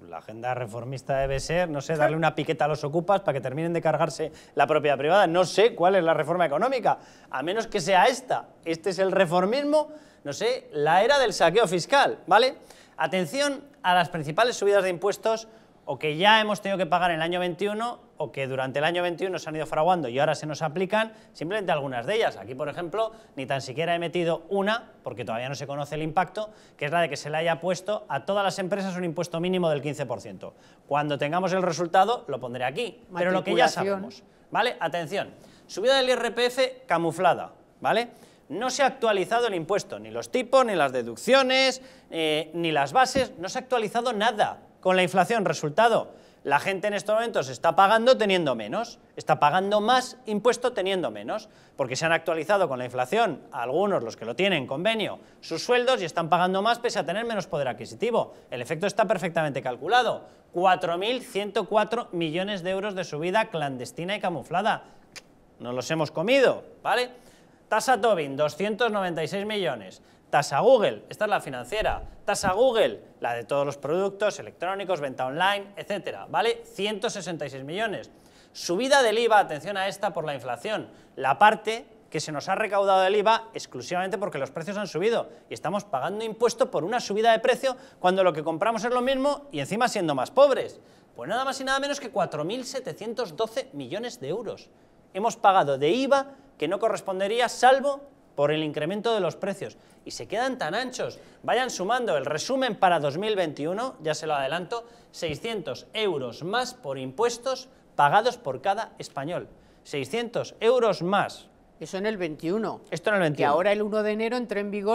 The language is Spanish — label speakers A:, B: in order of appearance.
A: la agenda reformista debe ser, no sé, darle una piqueta a los ocupas para que terminen de cargarse la propiedad privada. No sé cuál es la reforma económica, a menos que sea esta. Este es el reformismo, no sé, la era del saqueo fiscal, ¿vale? Atención a las principales subidas de impuestos o que ya hemos tenido que pagar en el año 21 o que durante el año 21 se han ido fraguando y ahora se nos aplican simplemente algunas de ellas. Aquí, por ejemplo, ni tan siquiera he metido una, porque todavía no se conoce el impacto, que es la de que se le haya puesto a todas las empresas un impuesto mínimo del 15%. Cuando tengamos el resultado, lo pondré aquí, pero lo que ya sabemos. ¿Vale? Atención, subida del IRPF camuflada, ¿vale? No se ha actualizado el impuesto, ni los tipos, ni las deducciones, eh, ni las bases, no se ha actualizado nada con la inflación. Resultado, la gente en estos momentos está pagando teniendo menos, está pagando más impuesto teniendo menos, porque se han actualizado con la inflación, algunos los que lo tienen convenio, sus sueldos y están pagando más pese a tener menos poder adquisitivo. El efecto está perfectamente calculado. 4.104 millones de euros de subida clandestina y camuflada. Nos los hemos comido, ¿vale? Tasa Tobin, 296 millones. Tasa Google, esta es la financiera. Tasa Google, la de todos los productos electrónicos, venta online, etcétera, ¿vale? 166 millones. Subida del IVA, atención a esta por la inflación. La parte que se nos ha recaudado del IVA exclusivamente porque los precios han subido y estamos pagando impuesto por una subida de precio cuando lo que compramos es lo mismo y encima siendo más pobres. Pues nada más y nada menos que 4.712 millones de euros. Hemos pagado de IVA que no correspondería salvo por el incremento de los precios. Y se quedan tan anchos. Vayan sumando el resumen para 2021, ya se lo adelanto, 600 euros más por impuestos pagados por cada español. 600 euros más. Eso en el 21. Esto en el 21. y ahora el 1 de enero entró en vigor.